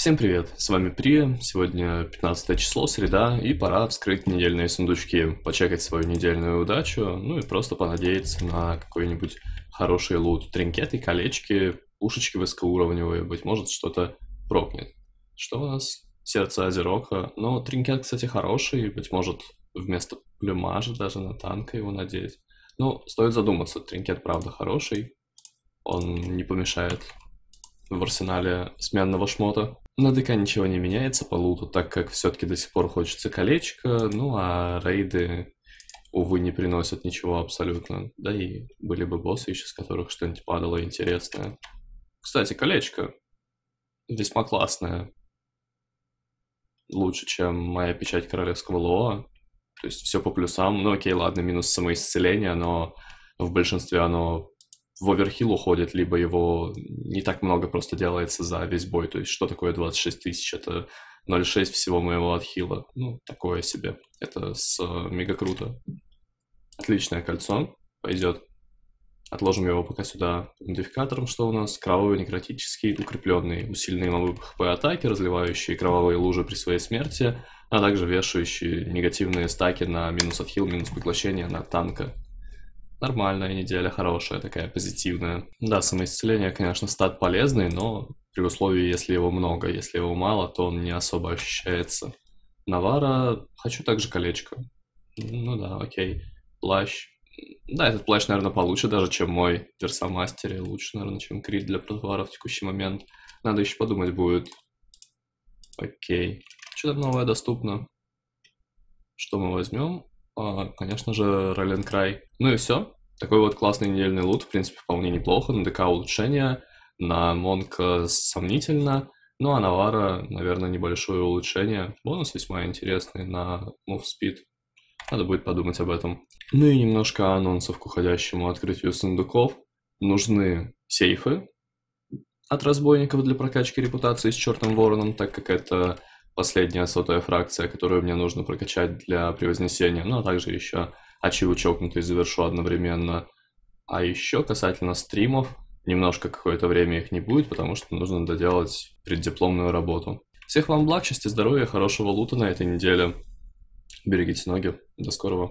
Всем привет, с вами Прия, сегодня 15 число, среда, и пора вскрыть недельные сундучки, почекать свою недельную удачу, ну и просто понадеяться на какой-нибудь хороший лут, тринкеты, колечки, пушечки высокоуровневые, быть может что-то прокнет. Что у нас? Сердце Азерока, но тринкет, кстати, хороший, быть может вместо плюмажа даже на танка его надеть. Ну, стоит задуматься, тринкет правда хороший, он не помешает в арсенале сменного шмота. На ДК ничего не меняется по луту, так как все-таки до сих пор хочется колечко, ну а рейды, увы, не приносят ничего абсолютно. Да и были бы боссы еще, с которых что-нибудь падало интересное. Кстати, колечко весьма классное. Лучше, чем моя печать королевского лоа. То есть все по плюсам. Ну окей, ладно, минус самоисцеление, но в большинстве оно в оверхилл уходит, либо его не так много просто делается за весь бой. То есть что такое 26 тысяч? Это 0,6 всего моего отхила. Ну, такое себе. Это с э, мега круто. Отличное кольцо. Пойдет. Отложим его пока сюда модификатором, что у нас? Кровавый некротический, укрепленный, усиленный мобы ХП атаки, разливающие кровавые лужи при своей смерти, а также вешающие негативные стаки на минус отхил, минус поглощение на танка нормальная неделя, хорошая такая, позитивная. Да, самоисцеление, конечно, стат полезный, но при условии, если его много, если его мало, то он не особо ощущается. Навара, хочу также колечко. Ну да, окей. Плащ. Да, этот плащ, наверное, получше даже, чем мой Версомастер, и лучше, наверное, чем Крит для протовара в текущий момент. Надо еще подумать будет. Окей. Что там новое доступно? Что мы возьмем? А, конечно же, Ролен Край. Ну и все. Такой вот классный недельный лут, в принципе, вполне неплохо. На ДК улучшение, на Монка э, сомнительно, ну а Навара, наверное, небольшое улучшение. Бонус весьма интересный на Move Speed. Надо будет подумать об этом. Ну и немножко анонсов к уходящему открытию сундуков. Нужны сейфы от разбойников для прокачки репутации с черным Вороном, так как это последняя сотая фракция, которую мне нужно прокачать для превознесения, ну а также еще ачиву чокнутый завершу одновременно. А еще касательно стримов, немножко какое-то время их не будет, потому что нужно доделать преддипломную работу. Всех вам благ, счастья, здоровья, хорошего лута на этой неделе. Берегите ноги. До скорого.